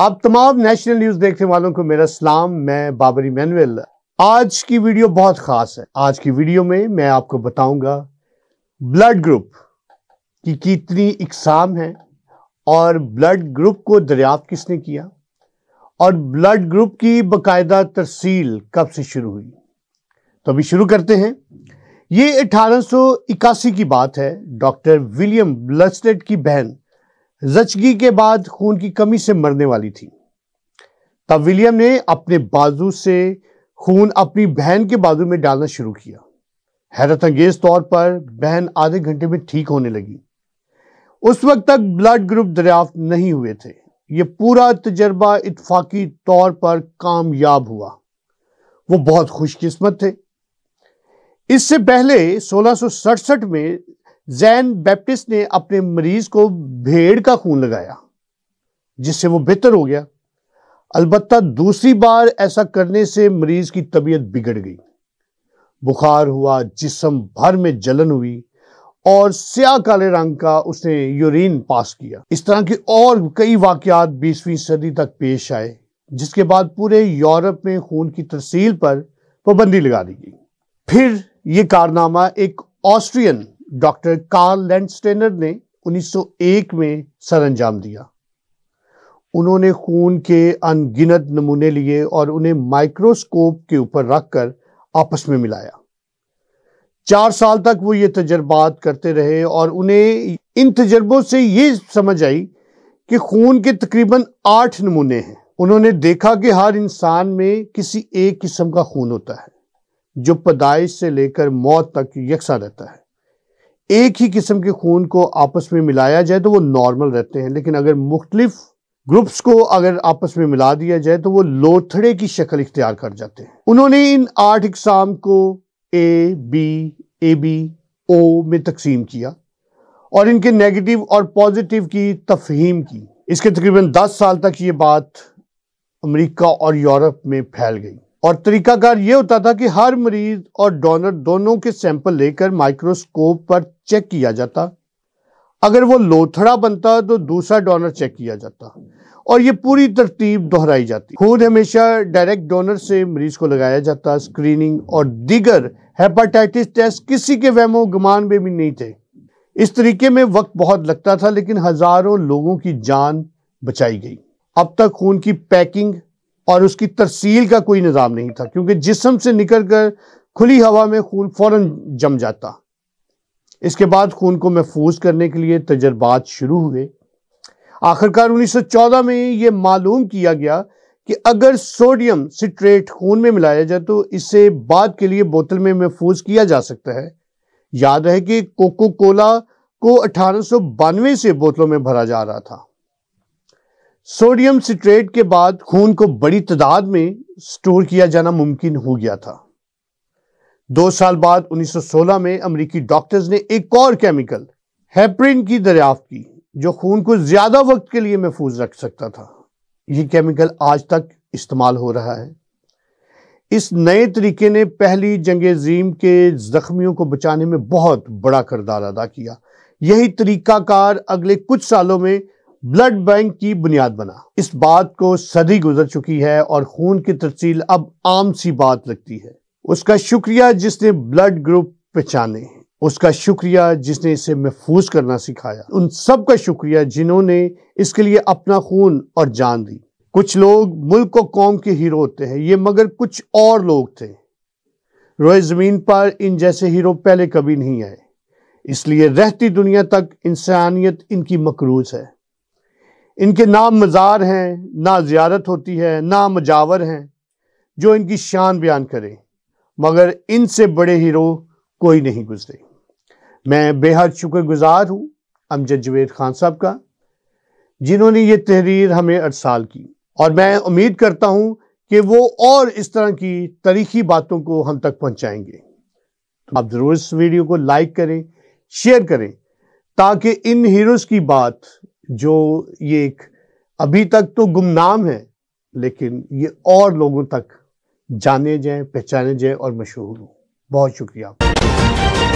आप तमाम national news देखने वालों को मेरा सलाम मैं बाबरी मैनुअल आज की वीडियो बहुत ख़ास है आज की वीडियो में मैं आपको बताऊंगा ब्लड ग्रुप की कितनी इकसाम है और ब्लड ग्रुप को दरियाफ्त किसने किया और ब्लड ग्रुप की बाकायदा तरसील कब से शुरू हुई तो अभी शुरू करते हैं ये इक्यासी की बात है डॉक्टर विलियम ब्लस्टेड की बहन जचगी के बाद खून की कमी से मरने वाली थी तब विलियम ने अपने बाजू से खून अपनी बहन के बाजू में डालना शुरू किया हैरत अंगेज तौर पर बहन आधे घंटे में ठीक होने लगी उस वक्त तक ब्लड ग्रुप दरियाफ्त नहीं हुए थे यह पूरा तजर्बा इतफाकी तौर पर कामयाब हुआ वो बहुत खुशकिस्मत थे इससे पहले सोलह में जैन बैप्टिस्ट ने अपने मरीज को भेड़ का खून लगाया जिससे वो बेहतर हो गया अलबत् दूसरी बार ऐसा करने से मरीज की तबीयत बिगड़ गई बुखार हुआ जिसम भर में जलन हुई और स्या काले रंग का उसने यूरिन पास किया इस तरह के और कई वाकयात बीसवीं सदी तक पेश आए जिसके बाद पूरे यूरोप में खून की तरसील पर पाबंदी लगा दी गई फिर ये कारनामा एक ऑस्ट्रियन डॉक्टर कार्ल लैंडस्टेनर ने 1901 में सर अंजाम दिया उन्होंने खून के अनगिनत नमूने लिए और उन्हें माइक्रोस्कोप के ऊपर रखकर आपस में मिलाया चार साल तक वो ये तजर्बात करते रहे और उन्हें इन तजर्बों से ये समझ आई कि खून के तकरीबन आठ नमूने हैं उन्होंने देखा कि हर इंसान में किसी एक किस्म का खून होता है जो पैदाइश से लेकर मौत तक यकसा रहता है एक ही किस्म के खून को आपस में मिलाया जाए तो वो नॉर्मल रहते हैं लेकिन अगर मुख्तलिफ ग्रुप्स को अगर आपस में मिला दिया जाए तो वो लोथड़े की शक्ल इख्तियार कर जाते हैं उन्होंने इन आठ इकसाम को A B A B O में तकसीम किया और इनके नेगेटिव और पॉजिटिव की तफहीम की इसके तकरीबन दस साल तक ये बात अमेरिका और यूरोप में फैल गई और तरीकाकार ये होता था कि हर मरीज और डोनर दोनों के सैंपल लेकर माइक्रोस्कोप पर चेक किया जाता अगर वो लोथड़ा बनता तो दूसरा डोनर चेक किया जाता और ये पूरी तरतीब दोहराई जाती खून हमेशा डायरेक्ट डोनर से मरीज को लगाया जाता स्क्रीनिंग और दीगर हेपाटाइटिस टेस्ट किसी के वहमो गुमान में भी नहीं थे इस तरीके में वक्त बहुत लगता था लेकिन हजारों लोगों की जान बचाई गई अब तक खून की पैकिंग और उसकी तरसील का कोई निज़ाम नहीं था क्योंकि जिसम से निकल कर खुली हवा में खून फ़ौर जम जाता इसके बाद खून को महफूज करने के लिए तजर्बात शुरू हुए आखिरकार 1914 में ये मालूम किया गया कि अगर सोडियम सिट्रेट खून में मिलाया जाए तो इसे बाद के लिए बोतल में महफूज किया जा सकता है याद है कि कोको कोला को अठारह से बोतलों में भरा जा रहा था सोडियम सिट्रेट के बाद खून को बड़ी तादाद में स्टोर किया जाना मुमकिन हो गया था दो साल बाद 1916 में अमेरिकी डॉक्टर्स ने एक और केमिकल हेपरिन की दरियाफ्त की जो खून को ज्यादा वक्त के लिए महफूज रख सकता था यह केमिकल आज तक इस्तेमाल हो रहा है इस नए तरीके ने पहली जंग जीम के जख्मियों को बचाने में बहुत बड़ा किरदार अदा किया यही तरीकाकार अगले कुछ सालों में ब्लड बैंक की बुनियाद बना इस बात को सदी गुजर चुकी है और खून की तरसील अब आम सी बात लगती है उसका शुक्रिया जिसने ब्लड ग्रुप पहचाने उसका शुक्रिया जिसने इसे महफूज करना सिखाया उन सब का शुक्रिया जिन्होंने इसके लिए अपना खून और जान दी कुछ लोग मुल्क और कौम के हीरो होते हैं ये मगर कुछ और लोग थे रोए ज़मीन पर इन जैसे हीरो पहले कभी नहीं आए इसलिए रहती दुनिया तक इंसानियत इनकी मकरूज है इनके नाम मज़ार हैं ना ज़्यारत होती है ना मजावर हैं जो इनकी शान बयान करें मगर इनसे बड़े हीरो कोई नहीं गुजरे मैं बेहद शुक्रगुजार हूँ अमजद जवेद खान साहब का जिन्होंने ये तहरीर हमें अरसाल की और मैं उम्मीद करता हूँ कि वो और इस तरह की तारीखी बातों को हम तक पहुँचाएंगे तो आप ज़रूर इस वीडियो को लाइक करें शेयर करें ताकि इन हीरोज़ की बात जो ये एक अभी तक तो गुमनाम है लेकिन ये और लोगों तक जाने जाए पहचाने जाए और मशहूर हो बहुत शुक्रिया